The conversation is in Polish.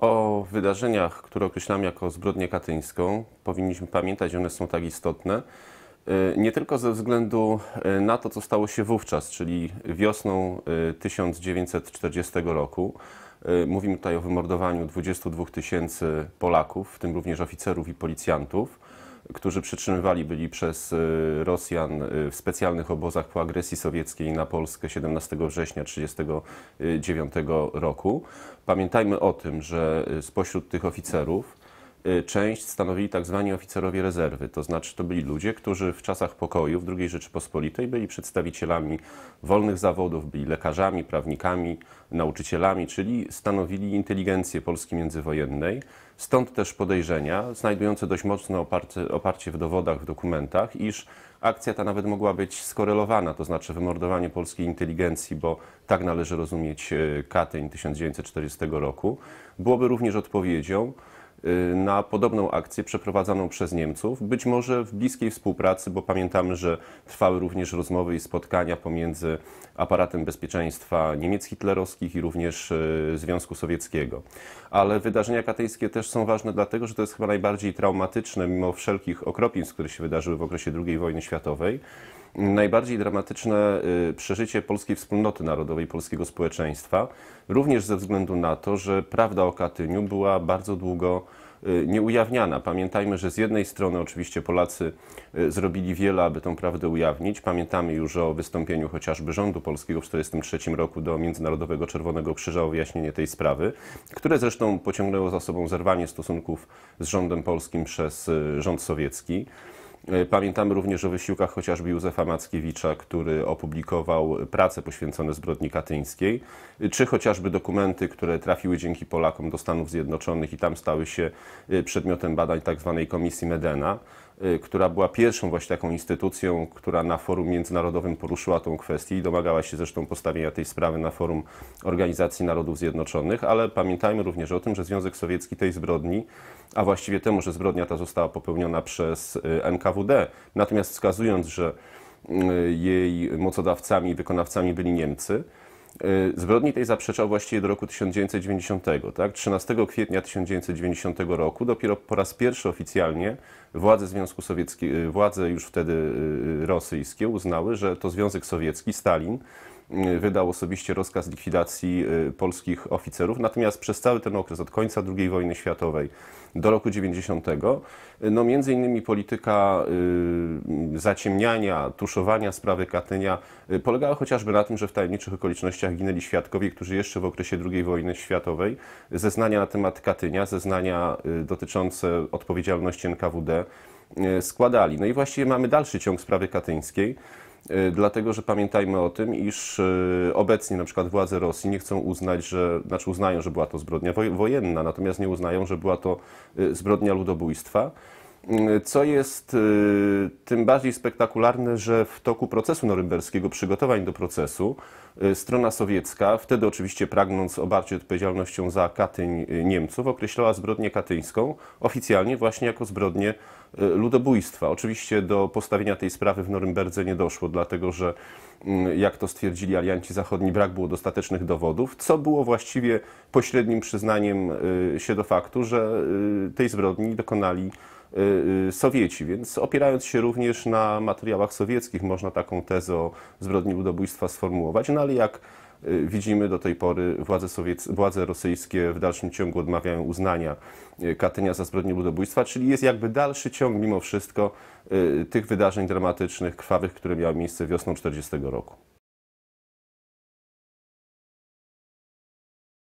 o wydarzeniach, które określamy jako zbrodnię katyńską, powinniśmy pamiętać, one są tak istotne. Y, nie tylko ze względu y, na to, co stało się wówczas, czyli wiosną 1940 y, roku. Mówimy tutaj o wymordowaniu 22 tysięcy Polaków, w tym również oficerów i policjantów którzy przetrzymywali byli przez y, Rosjan y, w specjalnych obozach po agresji sowieckiej na Polskę 17 września 1939 roku. Pamiętajmy o tym, że y, spośród tych oficerów Y, część stanowili tak zwani oficerowie rezerwy, to znaczy to byli ludzie, którzy w czasach pokoju w II Rzeczypospolitej byli przedstawicielami wolnych zawodów, byli lekarzami, prawnikami, nauczycielami, czyli stanowili inteligencję Polski międzywojennej. Stąd też podejrzenia, znajdujące dość mocne oparcie, oparcie w dowodach, w dokumentach, iż akcja ta nawet mogła być skorelowana, to znaczy wymordowanie polskiej inteligencji, bo tak należy rozumieć y, Katyń 1940 roku, byłoby również odpowiedzią Y, na podobną akcję przeprowadzaną przez Niemców, być może w bliskiej współpracy, bo pamiętamy, że trwały również rozmowy i spotkania pomiędzy aparatem bezpieczeństwa Niemiec hitlerowskich i również y, Związku Sowieckiego. Ale wydarzenia katyńskie też są ważne dlatego, że to jest chyba najbardziej traumatyczne, mimo wszelkich okropieństw, które się wydarzyły w okresie II wojny światowej najbardziej dramatyczne y, przeżycie polskiej wspólnoty narodowej, polskiego społeczeństwa, również ze względu na to, że prawda o Katyniu była bardzo długo y, nieujawniana. Pamiętajmy, że z jednej strony oczywiście Polacy y, zrobili wiele, aby tą prawdę ujawnić. Pamiętamy już o wystąpieniu chociażby rządu polskiego w 1943 roku do Międzynarodowego Czerwonego Krzyża o wyjaśnienie tej sprawy, które zresztą pociągnęło za sobą zerwanie stosunków z rządem polskim przez rząd sowiecki. E, pamiętamy również o wysiłkach chociażby Józefa Mackiewicza, który opublikował prace poświęcone zbrodni katyńskiej, e, czy chociażby dokumenty, które trafiły dzięki Polakom do Stanów Zjednoczonych i tam stały się e, przedmiotem badań tzw. Tak Komisji Medena. Y, która była pierwszą właśnie taką instytucją, która na forum międzynarodowym poruszyła tą kwestię i domagała się zresztą postawienia tej sprawy na forum Organizacji Narodów Zjednoczonych, ale pamiętajmy również o tym, że Związek Sowiecki tej zbrodni, a właściwie temu, że zbrodnia ta została popełniona przez y, NKWD, natomiast wskazując, że y, jej mocodawcami i wykonawcami byli Niemcy, Y, zbrodni tej zaprzeczał właściwie do roku 1990. Tak? 13 kwietnia 1990 roku dopiero po raz pierwszy oficjalnie władze Związku Sowieckiego, y, władze już wtedy y, rosyjskie uznały, że to Związek Sowiecki, Stalin, wydał osobiście rozkaz likwidacji y, polskich oficerów. Natomiast przez cały ten okres od końca II wojny światowej do roku 90, y, no między innymi polityka y, zaciemniania, tuszowania sprawy Katynia polegała chociażby na tym, że w tajemniczych okolicznościach ginęli świadkowie, którzy jeszcze w okresie II wojny światowej zeznania na temat Katynia, zeznania dotyczące odpowiedzialności NKWD składali. No i właściwie mamy dalszy ciąg sprawy katyńskiej. E, dlatego że pamiętajmy o tym, iż e, obecnie na przykład władze Rosji nie chcą uznać, że, znaczy uznają, że była to zbrodnia wojenna, natomiast nie uznają, że była to e, zbrodnia ludobójstwa co jest y, tym bardziej spektakularne, że w toku procesu norymberskiego, przygotowań do procesu, y, strona sowiecka, wtedy oczywiście pragnąc obarczyć odpowiedzialnością za Katyń y, Niemców, określała zbrodnię katyńską oficjalnie właśnie jako zbrodnię ludobójstwa. Oczywiście do postawienia tej sprawy w Norymberdze nie doszło, dlatego że mm, jak to stwierdzili alianci zachodni, brak było dostatecznych dowodów, co było właściwie pośrednim przyznaniem się do faktu, że tej zbrodni dokonali Y, y, Sowieci, więc opierając się również na materiałach sowieckich można taką tezę o zbrodni ludobójstwa sformułować, no ale jak y, widzimy do tej pory władze, sowiec, władze rosyjskie w dalszym ciągu odmawiają uznania Katynia za zbrodnię ludobójstwa, czyli jest jakby dalszy ciąg mimo wszystko tych wydarzeń dramatycznych, krwawych, które miały miejsce wiosną 40 roku.